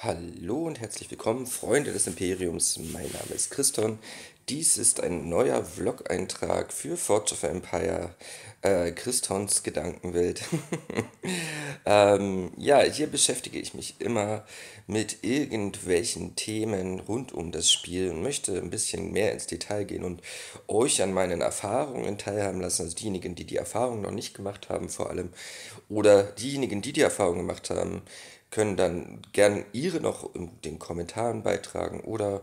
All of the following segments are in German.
Hallo und herzlich willkommen, Freunde des Imperiums. Mein Name ist Christon. Dies ist ein neuer Vlog-Eintrag für Forge of Empire, äh, Christons Gedankenwelt. ähm, ja, hier beschäftige ich mich immer mit irgendwelchen Themen rund um das Spiel und möchte ein bisschen mehr ins Detail gehen und euch an meinen Erfahrungen teilhaben lassen. Also diejenigen, die die Erfahrung noch nicht gemacht haben, vor allem, oder diejenigen, die die Erfahrung gemacht haben, können dann gern ihre noch in den Kommentaren beitragen oder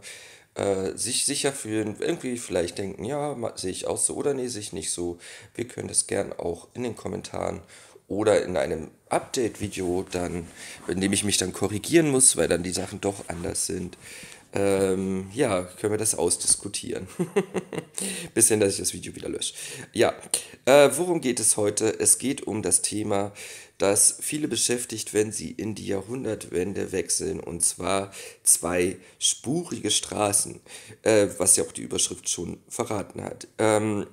äh, sich sicher fühlen, irgendwie vielleicht denken, ja, sehe ich auch so oder nee, sehe ich nicht so. Wir können das gern auch in den Kommentaren oder in einem Update-Video dann, in dem ich mich dann korrigieren muss, weil dann die Sachen doch anders sind, ähm, ja, können wir das ausdiskutieren. Bis hin, dass ich das Video wieder lösche. Ja, äh, worum geht es heute? Es geht um das Thema, das viele beschäftigt, wenn sie in die Jahrhundertwende wechseln, und zwar zwei spurige Straßen, äh, was ja auch die Überschrift schon verraten hat. Ähm,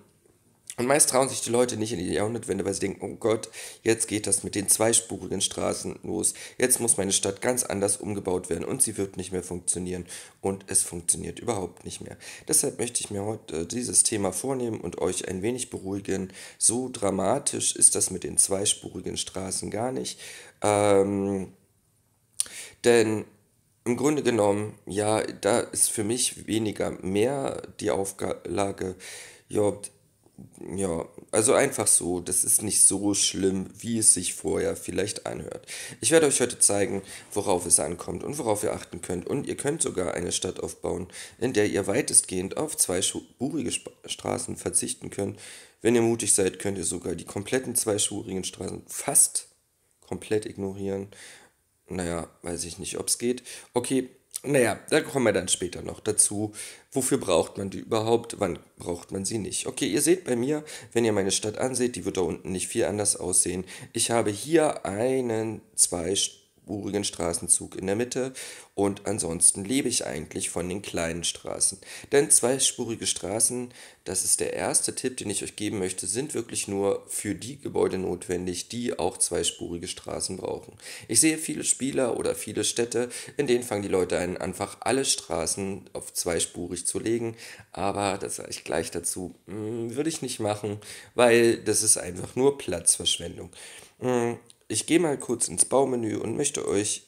und meist trauen sich die Leute nicht in die Jahrhundertwende, weil sie denken, oh Gott, jetzt geht das mit den zweispurigen Straßen los. Jetzt muss meine Stadt ganz anders umgebaut werden und sie wird nicht mehr funktionieren. Und es funktioniert überhaupt nicht mehr. Deshalb möchte ich mir heute äh, dieses Thema vornehmen und euch ein wenig beruhigen. So dramatisch ist das mit den zweispurigen Straßen gar nicht. Ähm, denn im Grunde genommen, ja, da ist für mich weniger mehr die Auflage, ja, ja, also einfach so. Das ist nicht so schlimm, wie es sich vorher vielleicht anhört. Ich werde euch heute zeigen, worauf es ankommt und worauf ihr achten könnt. Und ihr könnt sogar eine Stadt aufbauen, in der ihr weitestgehend auf zweispurige Straßen verzichten könnt. Wenn ihr mutig seid, könnt ihr sogar die kompletten zweispurigen Straßen fast komplett ignorieren. Naja, weiß ich nicht, ob es geht. Okay, naja, da kommen wir dann später noch dazu. Wofür braucht man die überhaupt? Wann braucht man sie nicht? Okay, ihr seht bei mir, wenn ihr meine Stadt anseht, die wird da unten nicht viel anders aussehen. Ich habe hier einen, zwei Stunden spurigen Straßenzug in der Mitte und ansonsten lebe ich eigentlich von den kleinen Straßen. Denn zweispurige Straßen, das ist der erste Tipp, den ich euch geben möchte, sind wirklich nur für die Gebäude notwendig, die auch zweispurige Straßen brauchen. Ich sehe viele Spieler oder viele Städte, in denen fangen die Leute an, einfach alle Straßen auf zweispurig zu legen, aber das sage ich gleich dazu, hm, würde ich nicht machen, weil das ist einfach nur Platzverschwendung. Hm, ich gehe mal kurz ins Baumenü und möchte euch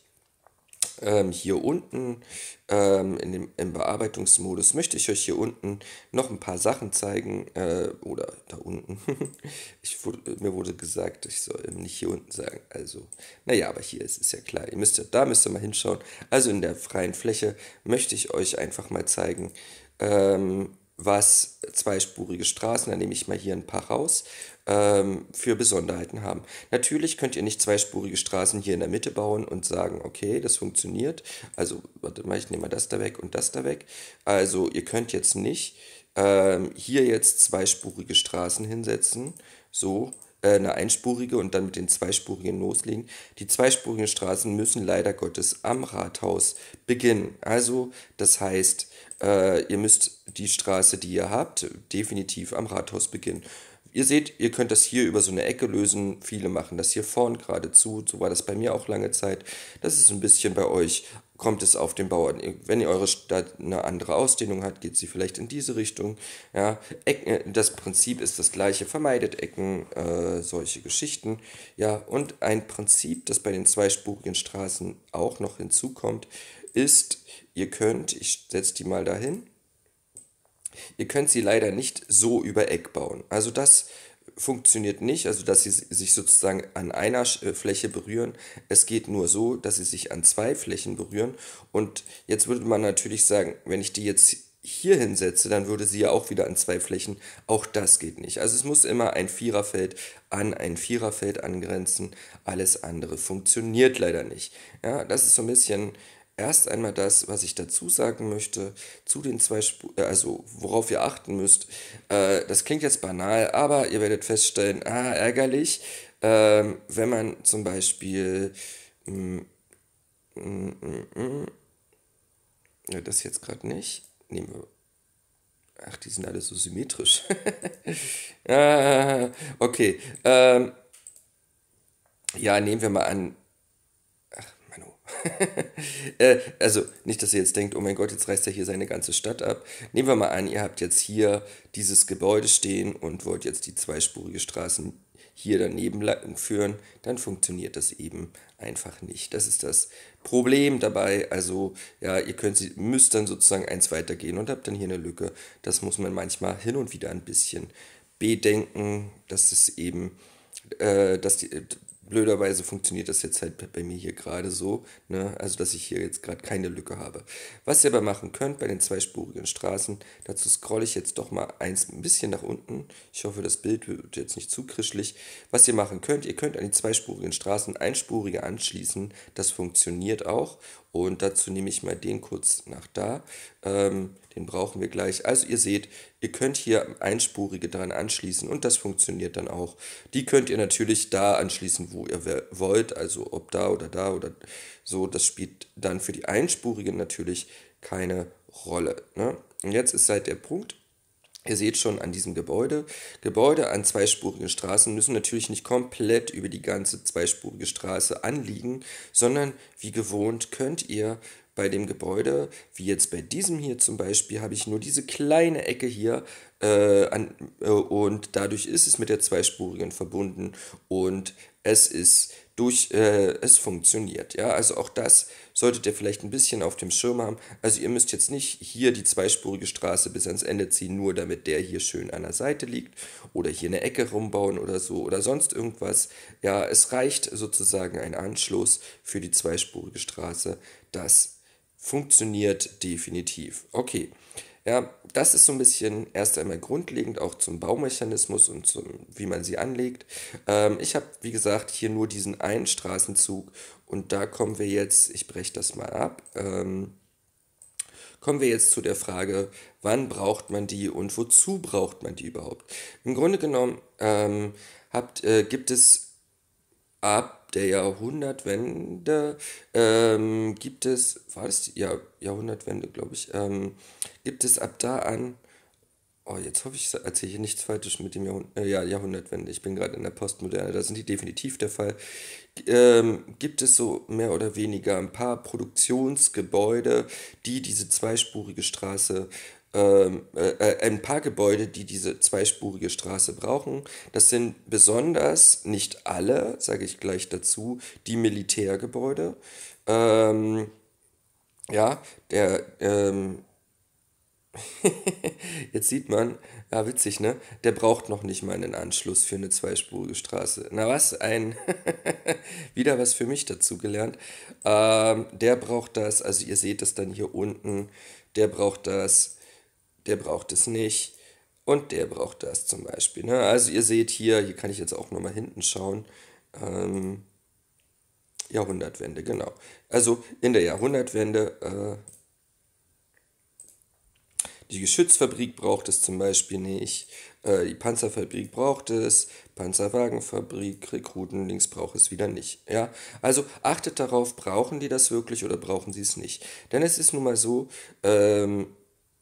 ähm, hier unten ähm, in dem, im Bearbeitungsmodus möchte ich euch hier unten noch ein paar Sachen zeigen äh, oder da unten. ich wurde, mir wurde gesagt, ich soll nicht hier unten sagen. Also, naja, aber hier ist es ja klar. Ihr müsst, da müsst ihr mal hinschauen. Also in der freien Fläche möchte ich euch einfach mal zeigen, ähm, was zweispurige Straßen, da nehme ich mal hier ein paar raus, ähm, für Besonderheiten haben. Natürlich könnt ihr nicht zweispurige Straßen hier in der Mitte bauen und sagen, okay, das funktioniert. Also, warte mal, ich nehme mal das da weg und das da weg. Also, ihr könnt jetzt nicht ähm, hier jetzt zweispurige Straßen hinsetzen, so äh, eine einspurige und dann mit den zweispurigen loslegen. Die zweispurigen Straßen müssen leider Gottes am Rathaus beginnen. Also, das heißt, äh, ihr müsst die Straße, die ihr habt, definitiv am Rathaus beginnen. Ihr seht, ihr könnt das hier über so eine Ecke lösen. Viele machen das hier vorn geradezu. So war das bei mir auch lange Zeit. Das ist ein bisschen bei euch kommt es auf den Bauern. Wenn ihr eure Stadt eine andere Ausdehnung hat, geht sie vielleicht in diese Richtung. Ja, Ecken, äh, das Prinzip ist das gleiche, vermeidet Ecken, äh, solche Geschichten. Ja, und ein Prinzip, das bei den zweispurigen Straßen auch noch hinzukommt, ist, ihr könnt, ich setze die mal dahin, ihr könnt sie leider nicht so über Eck bauen. Also das funktioniert nicht, also dass sie sich sozusagen an einer äh, Fläche berühren. Es geht nur so, dass sie sich an zwei Flächen berühren. Und jetzt würde man natürlich sagen, wenn ich die jetzt hier hinsetze, dann würde sie ja auch wieder an zwei Flächen. Auch das geht nicht. Also es muss immer ein Viererfeld an ein Viererfeld angrenzen. Alles andere funktioniert leider nicht. Ja, das ist so ein bisschen Erst einmal das, was ich dazu sagen möchte, zu den zwei Spuren, äh, also worauf ihr achten müsst. Äh, das klingt jetzt banal, aber ihr werdet feststellen, ah, ärgerlich, äh, wenn man zum Beispiel. Mm, mm, mm, mm, ja, das jetzt gerade nicht. Nehmen wir. Ach, die sind alle so symmetrisch. ah, okay. Ähm, ja, nehmen wir mal an, Äh, also nicht, dass ihr jetzt denkt, oh mein Gott, jetzt reißt er hier seine ganze Stadt ab. Nehmen wir mal an, ihr habt jetzt hier dieses Gebäude stehen und wollt jetzt die zweispurige Straßen hier daneben führen, dann funktioniert das eben einfach nicht. Das ist das Problem dabei. Also ja, ihr könnt, müsst dann sozusagen eins weitergehen und habt dann hier eine Lücke. Das muss man manchmal hin und wieder ein bisschen bedenken, dass es eben, äh, dass die, blöderweise funktioniert das jetzt halt bei mir hier gerade so, ne? also dass ich hier jetzt gerade keine Lücke habe. Was ihr aber machen könnt bei den zweispurigen Straßen, dazu scrolle ich jetzt doch mal eins ein bisschen nach unten. Ich hoffe, das Bild wird jetzt nicht zu krischelig. Was ihr machen könnt, ihr könnt an die zweispurigen Straßen einspurige anschließen, das funktioniert auch und dazu nehme ich mal den kurz nach da. Ähm, den brauchen wir gleich. Also ihr seht, ihr könnt hier Einspurige dran anschließen und das funktioniert dann auch. Die könnt ihr natürlich da anschließen, wo ihr wollt. Also ob da oder da oder so. Das spielt dann für die Einspurigen natürlich keine Rolle. Ne? Und jetzt ist halt der Punkt, Ihr seht schon an diesem Gebäude, Gebäude an zweispurigen Straßen müssen natürlich nicht komplett über die ganze zweispurige Straße anliegen, sondern wie gewohnt könnt ihr bei dem Gebäude, wie jetzt bei diesem hier zum Beispiel, habe ich nur diese kleine Ecke hier äh, an, äh, und dadurch ist es mit der zweispurigen verbunden und es ist durch äh, es funktioniert. Ja? Also auch das solltet ihr vielleicht ein bisschen auf dem Schirm haben. Also ihr müsst jetzt nicht hier die zweispurige Straße bis ans Ende ziehen, nur damit der hier schön an der Seite liegt oder hier eine Ecke rumbauen oder so oder sonst irgendwas. Ja, es reicht sozusagen ein Anschluss für die zweispurige Straße. Das funktioniert definitiv. Okay. Ja, das ist so ein bisschen erst einmal grundlegend auch zum Baumechanismus und zum, wie man sie anlegt. Ähm, ich habe, wie gesagt, hier nur diesen einen Straßenzug und da kommen wir jetzt, ich breche das mal ab, ähm, kommen wir jetzt zu der Frage, wann braucht man die und wozu braucht man die überhaupt? Im Grunde genommen ähm, habt, äh, gibt es ab der Jahrhundertwende ähm, gibt es, war das die Jahr, Jahrhundertwende, glaube ich, ähm, gibt es ab da an, oh, jetzt hoffe ich, erzähle hier nichts Falsches mit dem Jahrhund äh, ja, Jahrhundertwende, ich bin gerade in der Postmoderne, da sind die definitiv der Fall, ähm, gibt es so mehr oder weniger ein paar Produktionsgebäude, die diese zweispurige Straße ähm, äh, äh, ein paar Gebäude, die diese zweispurige Straße brauchen. Das sind besonders, nicht alle, sage ich gleich dazu, die Militärgebäude. Ähm, ja, der, ähm, jetzt sieht man, ja witzig, ne? Der braucht noch nicht mal einen Anschluss für eine zweispurige Straße. Na was, ein, wieder was für mich dazu gelernt. Ähm, der braucht das, also ihr seht das dann hier unten, der braucht das der braucht es nicht und der braucht das zum Beispiel. Ne? Also ihr seht hier, hier kann ich jetzt auch nochmal hinten schauen, ähm, Jahrhundertwende, genau. Also in der Jahrhundertwende, äh, die Geschützfabrik braucht es zum Beispiel nicht, äh, die Panzerfabrik braucht es, Panzerwagenfabrik, Rekrutenlinks braucht es wieder nicht. Ja? Also achtet darauf, brauchen die das wirklich oder brauchen sie es nicht. Denn es ist nun mal so, ähm,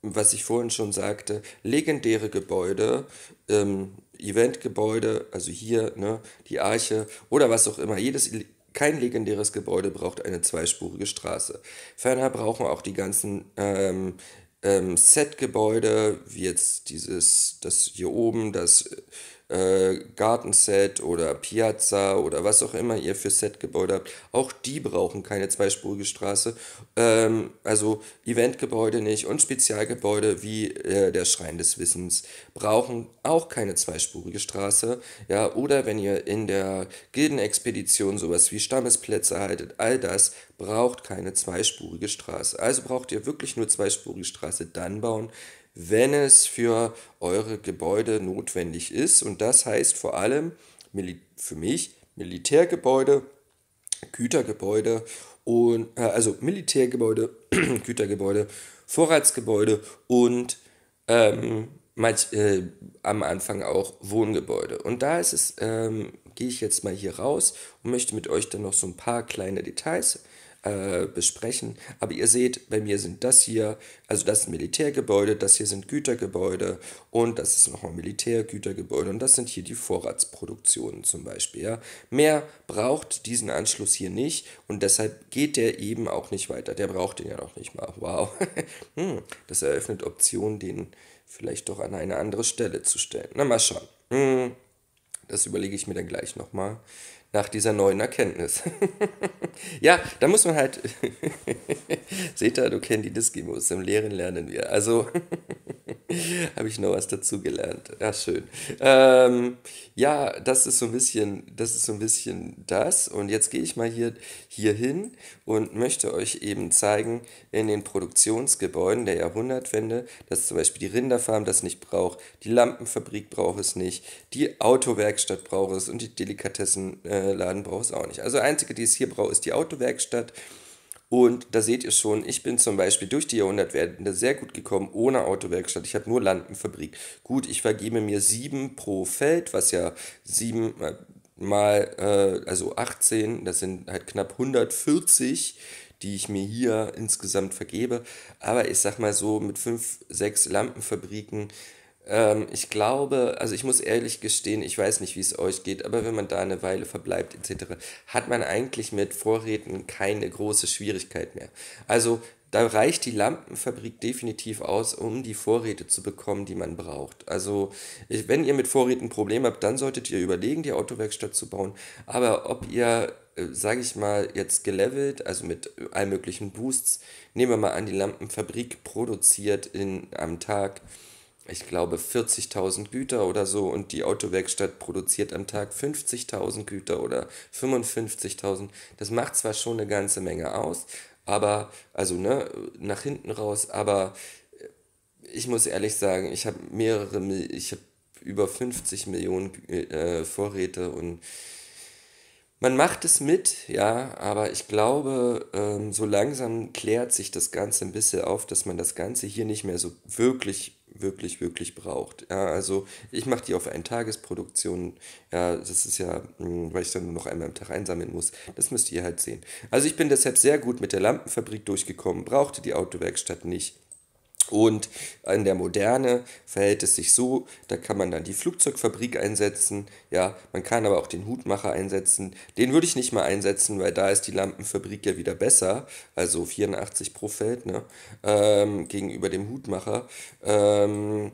was ich vorhin schon sagte, legendäre Gebäude, ähm, Eventgebäude, also hier, ne, die Arche oder was auch immer, jedes kein legendäres Gebäude braucht eine zweispurige Straße. Ferner brauchen auch die ganzen ähm, ähm, Set-Gebäude, wie jetzt dieses, das hier oben, das äh, Gartenset oder Piazza oder was auch immer ihr für Setgebäude habt, auch die brauchen keine zweispurige Straße. Ähm, also Eventgebäude nicht und Spezialgebäude wie äh, der Schrein des Wissens brauchen auch keine zweispurige Straße. Ja, oder wenn ihr in der Gildenexpedition sowas wie Stammesplätze haltet, all das braucht keine zweispurige Straße. Also braucht ihr wirklich nur zweispurige Straße dann bauen, wenn es für eure Gebäude notwendig ist. Und das heißt vor allem für mich Militärgebäude, Gütergebäude und äh, also Militärgebäude, Gütergebäude, Vorratsgebäude und ähm, manch, äh, am Anfang auch Wohngebäude. Und da ist es, ähm, gehe ich jetzt mal hier raus und möchte mit euch dann noch so ein paar kleine Details äh, besprechen. Aber ihr seht, bei mir sind das hier, also das Militärgebäude, das hier sind Gütergebäude und das ist nochmal Militärgütergebäude und das sind hier die Vorratsproduktionen zum Beispiel. Ja. Mehr braucht diesen Anschluss hier nicht und deshalb geht der eben auch nicht weiter. Der braucht den ja noch nicht mal. Wow. Hm, das eröffnet Optionen, den vielleicht doch an eine andere Stelle zu stellen. Na mal schauen. Hm. Das überlege ich mir dann gleich nochmal nach dieser neuen Erkenntnis. ja, da muss man halt. Seht ihr, du kennst die Diskimos, im Lehren lernen wir. Also. Habe ich noch was dazugelernt. Ja, schön. Ähm, ja, das ist so ein bisschen, das ist so ein bisschen das. Und jetzt gehe ich mal hier, hier hin und möchte euch eben zeigen, in den Produktionsgebäuden der Jahrhundertwende, dass zum Beispiel die Rinderfarm das nicht braucht, die Lampenfabrik braucht es nicht, die Autowerkstatt braucht es und die Delikatessenladen äh, braucht es auch nicht. Also einzige, die es hier braucht, ist die Autowerkstatt. Und da seht ihr schon, ich bin zum Beispiel durch die Jahrhundertwende sehr gut gekommen, ohne Autowerkstatt. Ich habe nur Lampenfabrik. Gut, ich vergebe mir 7 pro Feld, was ja 7 äh, mal, äh, also 18, das sind halt knapp 140 die ich mir hier insgesamt vergebe. Aber ich sag mal so, mit 5, 6 Lampenfabriken ähm, ich glaube, also ich muss ehrlich gestehen, ich weiß nicht, wie es euch geht, aber wenn man da eine Weile verbleibt etc., hat man eigentlich mit Vorräten keine große Schwierigkeit mehr. Also da reicht die Lampenfabrik definitiv aus, um die Vorräte zu bekommen, die man braucht. Also, wenn ihr mit Vorräten ein Problem habt, dann solltet ihr überlegen, die Autowerkstatt zu bauen. Aber ob ihr, äh, sage ich mal, jetzt gelevelt, also mit allen möglichen Boosts, nehmen wir mal an, die Lampenfabrik produziert in, am Tag ich glaube, 40.000 Güter oder so und die Autowerkstatt produziert am Tag 50.000 Güter oder 55.000. Das macht zwar schon eine ganze Menge aus, aber, also ne, nach hinten raus, aber äh, ich muss ehrlich sagen, ich habe mehrere, ich habe über 50 Millionen äh, Vorräte und man macht es mit, ja, aber ich glaube, ähm, so langsam klärt sich das Ganze ein bisschen auf, dass man das Ganze hier nicht mehr so wirklich wirklich, wirklich braucht. Ja, also ich mache die auf einen Tagesproduktion. Ja, das ist ja, hm, weil ich dann nur noch einmal am Tag einsammeln muss. Das müsst ihr halt sehen. Also ich bin deshalb sehr gut mit der Lampenfabrik durchgekommen, brauchte die Autowerkstatt nicht. Und in der Moderne verhält es sich so, da kann man dann die Flugzeugfabrik einsetzen, ja, man kann aber auch den Hutmacher einsetzen. Den würde ich nicht mal einsetzen, weil da ist die Lampenfabrik ja wieder besser, also 84 pro Feld, ne, ähm, gegenüber dem Hutmacher. Ähm,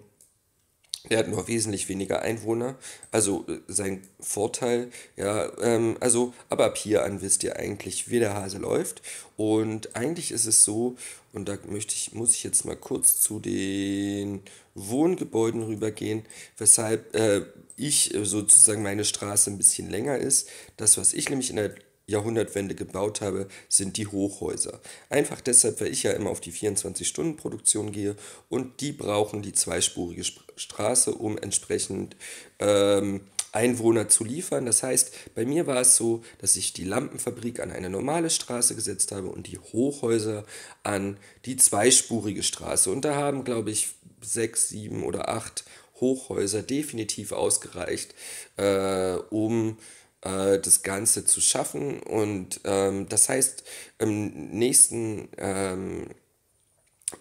der hat nur wesentlich weniger Einwohner. Also äh, sein Vorteil, ja, ähm, also, aber ab hier an wisst ihr eigentlich, wie der Hase läuft. Und eigentlich ist es so, und da möchte ich, muss ich jetzt mal kurz zu den Wohngebäuden rübergehen, weshalb äh, ich äh, sozusagen meine Straße ein bisschen länger ist. Das, was ich nämlich in der Jahrhundertwende gebaut habe, sind die Hochhäuser. Einfach deshalb, weil ich ja immer auf die 24-Stunden-Produktion gehe und die brauchen die zweispurige Straße, um entsprechend ähm, Einwohner zu liefern. Das heißt, bei mir war es so, dass ich die Lampenfabrik an eine normale Straße gesetzt habe und die Hochhäuser an die zweispurige Straße. Und da haben, glaube ich, sechs, sieben oder acht Hochhäuser definitiv ausgereicht, äh, um äh, das Ganze zu schaffen. Und ähm, das heißt, im nächsten, ähm,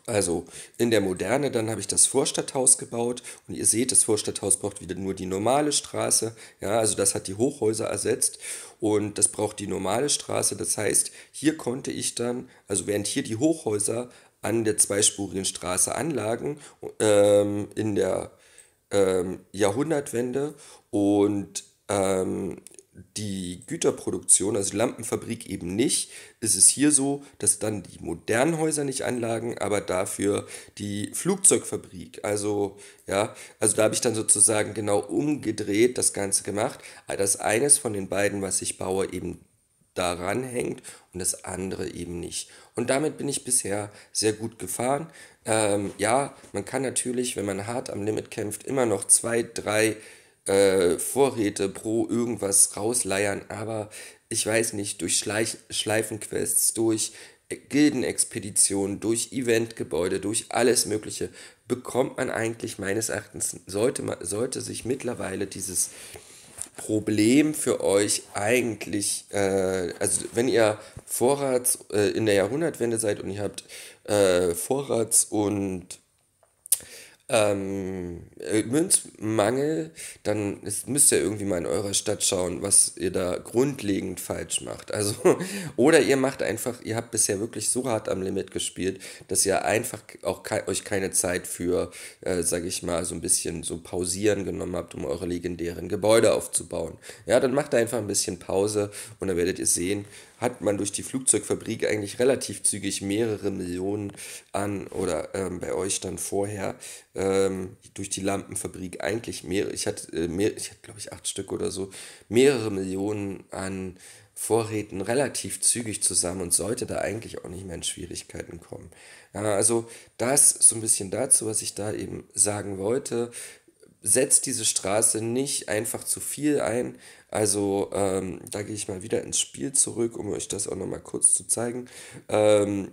also in der Moderne, dann habe ich das Vorstadthaus gebaut und ihr seht, das Vorstadthaus braucht wieder nur die normale Straße. Ja, also das hat die Hochhäuser ersetzt und das braucht die normale Straße. Das heißt, hier konnte ich dann, also während hier die Hochhäuser an der zweispurigen Straße anlagen, ähm, in der ähm, Jahrhundertwende und ähm, die Güterproduktion, also die Lampenfabrik eben nicht, ist es hier so, dass dann die modernen Häuser nicht anlagen, aber dafür die Flugzeugfabrik. Also ja, also da habe ich dann sozusagen genau umgedreht das Ganze gemacht, dass eines von den beiden, was ich baue, eben daran hängt und das andere eben nicht. Und damit bin ich bisher sehr gut gefahren. Ähm, ja, man kann natürlich, wenn man hart am Limit kämpft, immer noch zwei, drei äh, Vorräte pro irgendwas rausleiern, aber ich weiß nicht, durch Schleich Schleifenquests, durch e-, Gildenexpeditionen, durch Eventgebäude, durch alles Mögliche bekommt man eigentlich meines Erachtens, sollte, man, sollte sich mittlerweile dieses Problem für euch eigentlich, äh, also wenn ihr Vorrats äh, in der Jahrhundertwende seid und ihr habt äh, Vorrats- und ähm, Münzmangel, dann ist, müsst ihr irgendwie mal in eurer Stadt schauen, was ihr da grundlegend falsch macht. Also, oder ihr macht einfach, ihr habt bisher wirklich so hart am Limit gespielt, dass ihr einfach auch ke euch keine Zeit für, äh, sage ich mal, so ein bisschen so pausieren genommen habt, um eure legendären Gebäude aufzubauen. Ja, dann macht einfach ein bisschen Pause und dann werdet ihr sehen, hat man durch die Flugzeugfabrik eigentlich relativ zügig mehrere Millionen an oder ähm, bei euch dann vorher ähm, durch die Lampenfabrik eigentlich mehrere, ich hatte, äh, mehr, ich hatte glaube ich acht Stück oder so, mehrere Millionen an Vorräten relativ zügig zusammen und sollte da eigentlich auch nicht mehr in Schwierigkeiten kommen. Ja, also das so ein bisschen dazu, was ich da eben sagen wollte setzt diese Straße nicht einfach zu viel ein. Also ähm, da gehe ich mal wieder ins Spiel zurück, um euch das auch nochmal kurz zu zeigen. Ähm,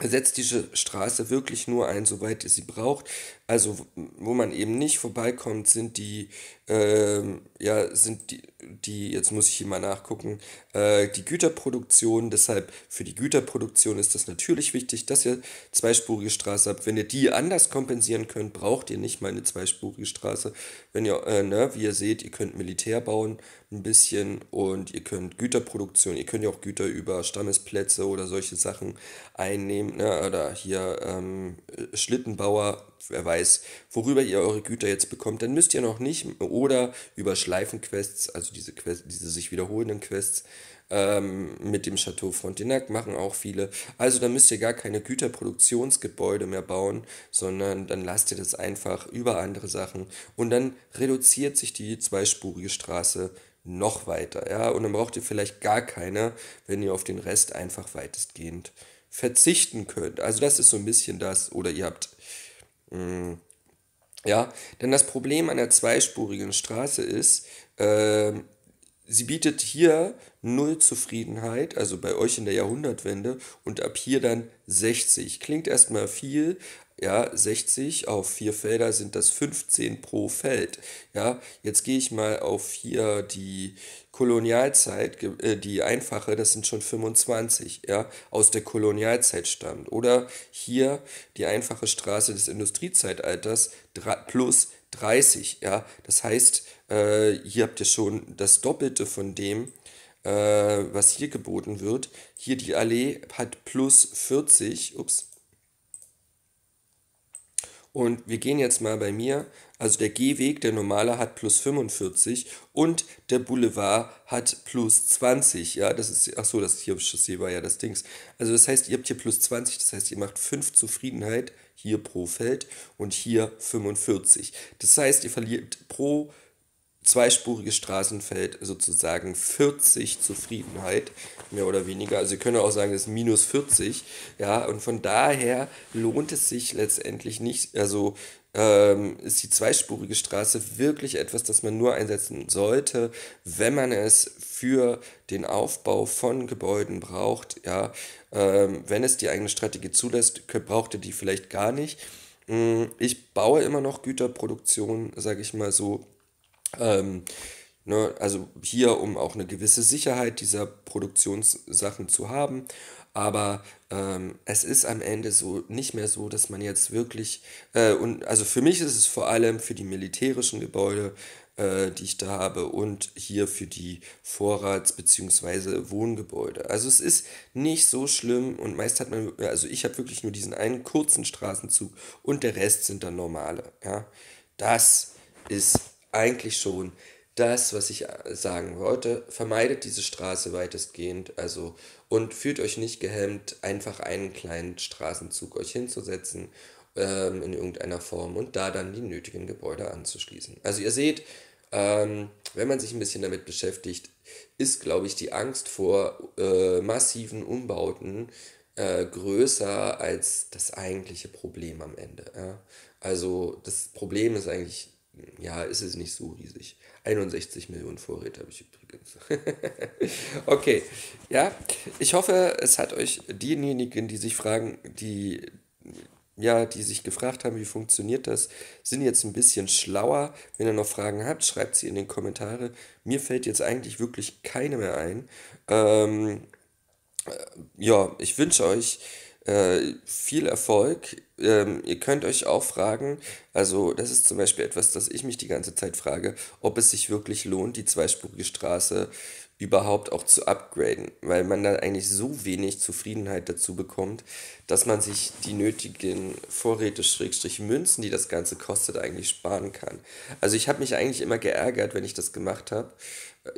setzt diese Straße wirklich nur ein, soweit ihr sie braucht. Also wo man eben nicht vorbeikommt, sind die, äh, ja, sind die, die, jetzt muss ich hier mal nachgucken, äh, die Güterproduktion. Deshalb für die Güterproduktion ist das natürlich wichtig, dass ihr zweispurige Straße habt. Wenn ihr die anders kompensieren könnt, braucht ihr nicht mal eine zweispurige Straße. Wenn ihr, äh, ne, wie ihr seht, ihr könnt Militär bauen ein bisschen und ihr könnt Güterproduktion, ihr könnt ja auch Güter über Stammesplätze oder solche Sachen einnehmen, ne, oder hier ähm, Schlittenbauer wer weiß, worüber ihr eure Güter jetzt bekommt, dann müsst ihr noch nicht. Oder über Schleifenquests, also diese, Quest, diese sich wiederholenden Quests ähm, mit dem Chateau Frontenac machen auch viele. Also da müsst ihr gar keine Güterproduktionsgebäude mehr bauen, sondern dann lasst ihr das einfach über andere Sachen. Und dann reduziert sich die zweispurige Straße noch weiter. Ja? Und dann braucht ihr vielleicht gar keine, wenn ihr auf den Rest einfach weitestgehend verzichten könnt. Also das ist so ein bisschen das. Oder ihr habt Mm. Ja, denn das Problem an der zweispurigen Straße ist, äh, sie bietet hier null Zufriedenheit, also bei euch in der Jahrhundertwende und ab hier dann 60. Klingt erstmal viel, ja, 60 auf vier Felder sind das 15 pro Feld. Ja, jetzt gehe ich mal auf hier die Kolonialzeit, äh, die einfache, das sind schon 25, ja, aus der Kolonialzeit stammt. Oder hier die einfache Straße des Industriezeitalters plus 30, ja. Das heißt, äh, hier habt ihr schon das Doppelte von dem, äh, was hier geboten wird. Hier die Allee hat plus 40, ups, und wir gehen jetzt mal bei mir. Also der Gehweg, der normale hat plus 45 und der Boulevard hat plus 20. Ja, das ist, ach so, das ist hier Chaussee war ja das Dings. Also das heißt, ihr habt hier plus 20, das heißt, ihr macht 5 Zufriedenheit hier pro Feld und hier 45. Das heißt, ihr verliert pro Feld zweispuriges Straßenfeld sozusagen 40 Zufriedenheit, mehr oder weniger. Also ihr könnt auch sagen, das ist minus 40. Ja, und von daher lohnt es sich letztendlich nicht, also ähm, ist die zweispurige Straße wirklich etwas, das man nur einsetzen sollte, wenn man es für den Aufbau von Gebäuden braucht. Ja, ähm, wenn es die eigene Strategie zulässt, braucht ihr die vielleicht gar nicht. Mm, ich baue immer noch Güterproduktion, sage ich mal so, ähm, ne, also hier, um auch eine gewisse Sicherheit dieser Produktionssachen zu haben. Aber ähm, es ist am Ende so nicht mehr so, dass man jetzt wirklich, äh, und also für mich ist es vor allem für die militärischen Gebäude, äh, die ich da habe, und hier für die Vorrats- bzw. Wohngebäude. Also es ist nicht so schlimm und meist hat man, also ich habe wirklich nur diesen einen kurzen Straßenzug und der Rest sind dann normale. Ja? Das ist eigentlich schon das, was ich äh, sagen wollte. Vermeidet diese Straße weitestgehend, also und fühlt euch nicht gehemmt, einfach einen kleinen Straßenzug euch hinzusetzen ähm, in irgendeiner Form und da dann die nötigen Gebäude anzuschließen. Also ihr seht, ähm, wenn man sich ein bisschen damit beschäftigt, ist, glaube ich, die Angst vor äh, massiven Umbauten äh, größer als das eigentliche Problem am Ende. Ja? Also das Problem ist eigentlich ja, ist es nicht so riesig. 61 Millionen Vorräte habe ich übrigens. okay, ja, ich hoffe, es hat euch diejenigen, die sich fragen, die ja, die sich gefragt haben, wie funktioniert das, sind jetzt ein bisschen schlauer. Wenn ihr noch Fragen habt, schreibt sie in den Kommentare. Mir fällt jetzt eigentlich wirklich keine mehr ein. Ähm, äh, ja, ich wünsche euch äh, viel Erfolg. Ähm, ihr könnt euch auch fragen, also das ist zum Beispiel etwas, das ich mich die ganze Zeit frage, ob es sich wirklich lohnt, die zweispurige Straße überhaupt auch zu upgraden, weil man da eigentlich so wenig Zufriedenheit dazu bekommt, dass man sich die nötigen Vorräte, Schrägstrich Münzen, die das Ganze kostet, eigentlich sparen kann. Also ich habe mich eigentlich immer geärgert, wenn ich das gemacht habe.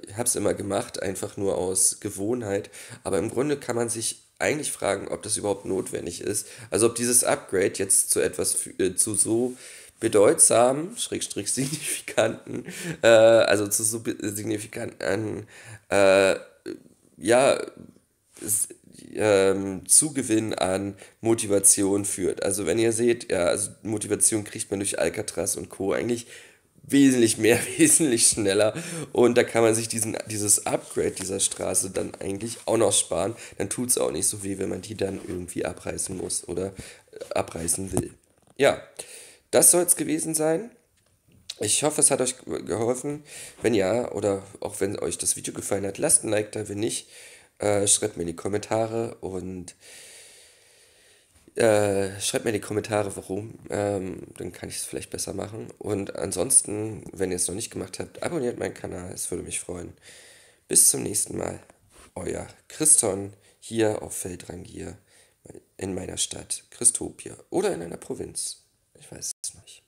Ich habe es immer gemacht, einfach nur aus Gewohnheit. Aber im Grunde kann man sich eigentlich fragen, ob das überhaupt notwendig ist. Also ob dieses Upgrade jetzt zu etwas äh, zu so bedeutsamen, schrägstrich signifikanten, äh, also zu so signifikanten äh, ja, ähm, Zugewinn an Motivation führt. Also wenn ihr seht, ja, also Motivation kriegt man durch Alcatraz und Co. eigentlich wesentlich mehr, wesentlich schneller. Und da kann man sich diesen, dieses Upgrade dieser Straße dann eigentlich auch noch sparen. Dann tut es auch nicht so weh, wenn man die dann irgendwie abreißen muss oder äh, abreißen will. Ja, das soll es gewesen sein. Ich hoffe, es hat euch geholfen. Wenn ja, oder auch wenn euch das Video gefallen hat, lasst ein Like da. Wenn nicht, äh, schreibt mir in die Kommentare und äh, schreibt mir in die Kommentare, warum. Ähm, dann kann ich es vielleicht besser machen. Und ansonsten, wenn ihr es noch nicht gemacht habt, abonniert meinen Kanal. Es würde mich freuen. Bis zum nächsten Mal. Euer Christon hier auf Feldrangier in meiner Stadt Christopia oder in einer Provinz. Ich weiß es nicht.